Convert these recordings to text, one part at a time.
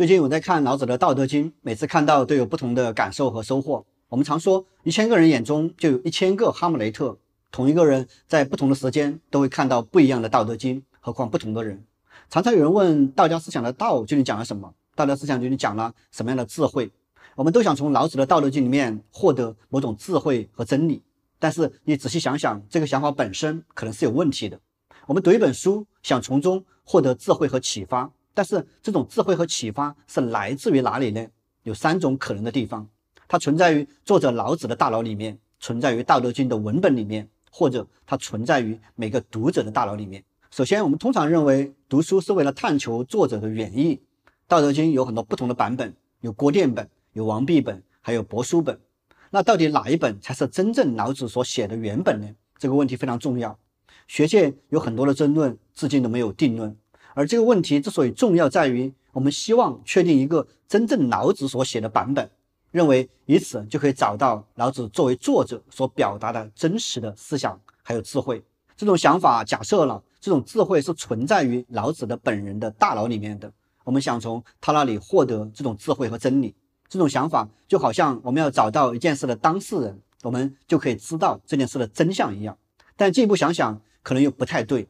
最近我在看老子的《道德经》，每次看到都有不同的感受和收获。我们常说，一千个人眼中就有一千个哈姆雷特，同一个人在不同的时间都会看到不一样的《道德经》，何况不同的人。常常有人问，道家思想的“道”究竟讲了什么？道家思想究竟讲了什么样的智慧？我们都想从老子的《道德经》里面获得某种智慧和真理，但是你仔细想想，这个想法本身可能是有问题的。我们读一本书，想从中获得智慧和启发。但是这种智慧和启发是来自于哪里呢？有三种可能的地方：它存在于作者老子的大脑里面，存在于《道德经》的文本里面，或者它存在于每个读者的大脑里面。首先，我们通常认为读书是为了探求作者的原意，《道德经》有很多不同的版本，有郭店本、有王弼本、还有帛书本。那到底哪一本才是真正老子所写的原本呢？这个问题非常重要，学界有很多的争论，至今都没有定论。而这个问题之所以重要，在于我们希望确定一个真正老子所写的版本，认为以此就可以找到老子作为作者所表达的真实的思想，还有智慧。这种想法假设了这种智慧是存在于老子的本人的大脑里面的，我们想从他那里获得这种智慧和真理。这种想法就好像我们要找到一件事的当事人，我们就可以知道这件事的真相一样。但进一步想想，可能又不太对。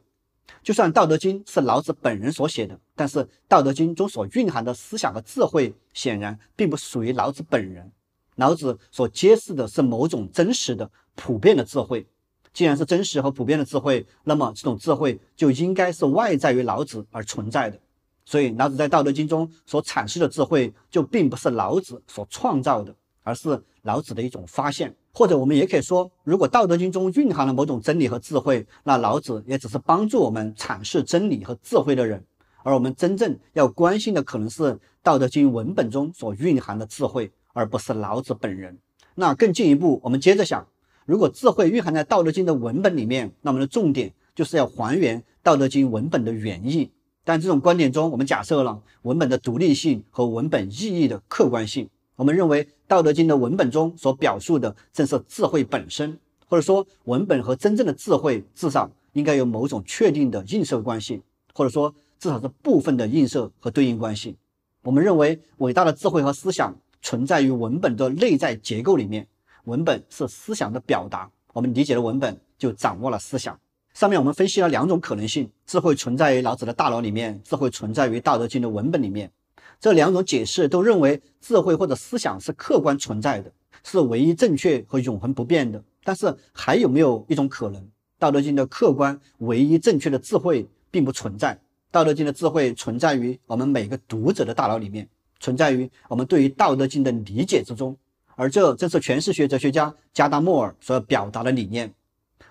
就算《道德经》是老子本人所写的，但是《道德经》中所蕴含的思想和智慧，显然并不属于老子本人。老子所揭示的是某种真实的、普遍的智慧。既然是真实和普遍的智慧，那么这种智慧就应该是外在于老子而存在的。所以，老子在《道德经》中所阐释的智慧，就并不是老子所创造的，而是老子的一种发现。或者我们也可以说，如果《道德经》中蕴含了某种真理和智慧，那老子也只是帮助我们阐释真理和智慧的人。而我们真正要关心的，可能是《道德经》文本中所蕴含的智慧，而不是老子本人。那更进一步，我们接着想，如果智慧蕴含在《道德经》的文本里面，那我们的重点就是要还原《道德经》文本的原意。但这种观点中，我们假设了文本的独立性和文本意义的客观性。我们认为。道德经的文本中所表述的正是智慧本身，或者说文本和真正的智慧至少应该有某种确定的映射关系，或者说至少是部分的映射和对应关系。我们认为伟大的智慧和思想存在于文本的内在结构里面，文本是思想的表达。我们理解的文本就掌握了思想。上面我们分析了两种可能性：智慧存在于老子的大脑里面，智慧存在于道德经的文本里面。这两种解释都认为智慧或者思想是客观存在的，是唯一正确和永恒不变的。但是，还有没有一种可能？《道德经》的客观、唯一正确的智慧并不存在，《道德经》的智慧存在于我们每个读者的大脑里面，存在于我们对于《道德经》的理解之中。而这正是诠释学哲学家加达默尔所要表达的理念。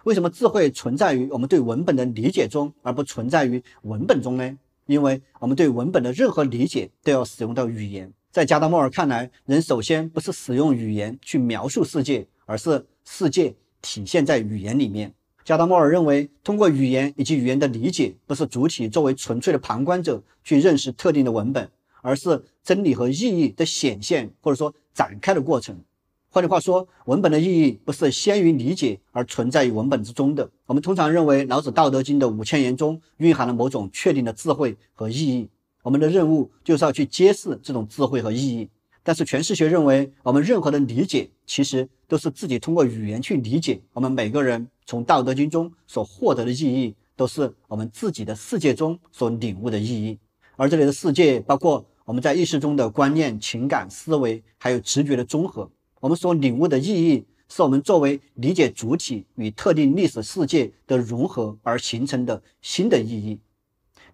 为什么智慧存在于我们对文本的理解中，而不存在于文本中呢？因为我们对文本的任何理解都要使用到语言，在加达默尔看来，人首先不是使用语言去描述世界，而是世界体现在语言里面。加达默尔认为，通过语言以及语言的理解，不是主体作为纯粹的旁观者去认识特定的文本，而是真理和意义的显现或者说展开的过程。换句话说，文本的意义不是先于理解而存在于文本之中的。我们通常认为，《老子·道德经》的五千言中蕴含了某种确定的智慧和意义。我们的任务就是要去揭示这种智慧和意义。但是，诠释学认为，我们任何的理解其实都是自己通过语言去理解。我们每个人从《道德经》中所获得的意义，都是我们自己的世界中所领悟的意义。而这里的“世界”，包括我们在意识中的观念、情感、思维，还有直觉的综合。我们所领悟的意义，是我们作为理解主体与特定历史世界的融合而形成的新的意义。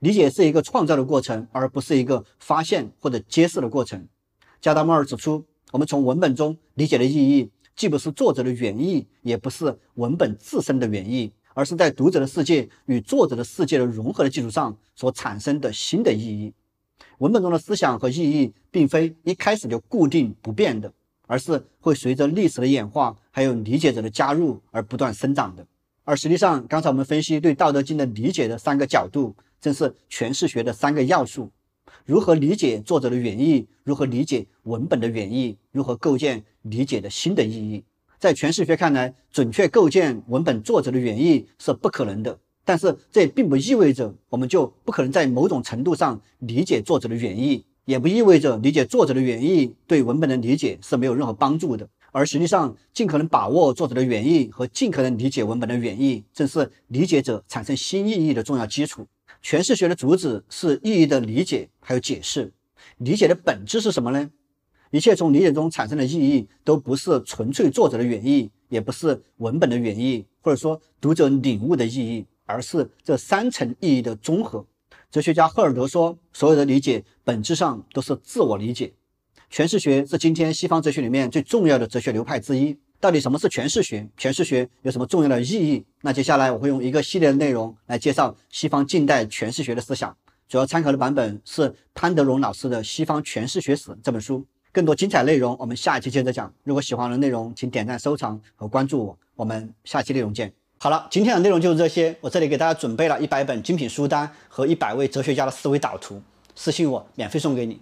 理解是一个创造的过程，而不是一个发现或者揭示的过程。加达默尔指出，我们从文本中理解的意义，既不是作者的原意，也不是文本自身的原意，而是在读者的世界与作者的世界的融合的基础上所产生的新的意义。文本中的思想和意义，并非一开始就固定不变的。而是会随着历史的演化，还有理解者的加入而不断生长的。而实际上，刚才我们分析对《道德经》的理解的三个角度，正是诠释学的三个要素：如何理解作者的原意，如何理解文本的原意，如何构建理解的新的意义。在诠释学看来，准确构建文本作者的原意是不可能的，但是这并不意味着我们就不可能在某种程度上理解作者的原意。也不意味着理解作者的原意对文本的理解是没有任何帮助的，而实际上，尽可能把握作者的原意和尽可能理解文本的原意，正是理解者产生新意义的重要基础。诠释学的主旨是意义的理解，还有解释。理解的本质是什么呢？一切从理解中产生的意义，都不是纯粹作者的原意，也不是文本的原意，或者说读者领悟的意义，而是这三层意义的综合。哲学家赫尔德说：“所有的理解本质上都是自我理解。”诠释学是今天西方哲学里面最重要的哲学流派之一。到底什么是诠释学？诠释学有什么重要的意义？那接下来我会用一个系列的内容来介绍西方近代诠释学的思想。主要参考的版本是潘德荣老师的《西方诠释学史》这本书。更多精彩内容，我们下一期接着讲。如果喜欢的内容，请点赞、收藏和关注我。我们下期内容见。好了，今天的内容就是这些。我这里给大家准备了一百本精品书单和一百位哲学家的思维导图，私信我免费送给你。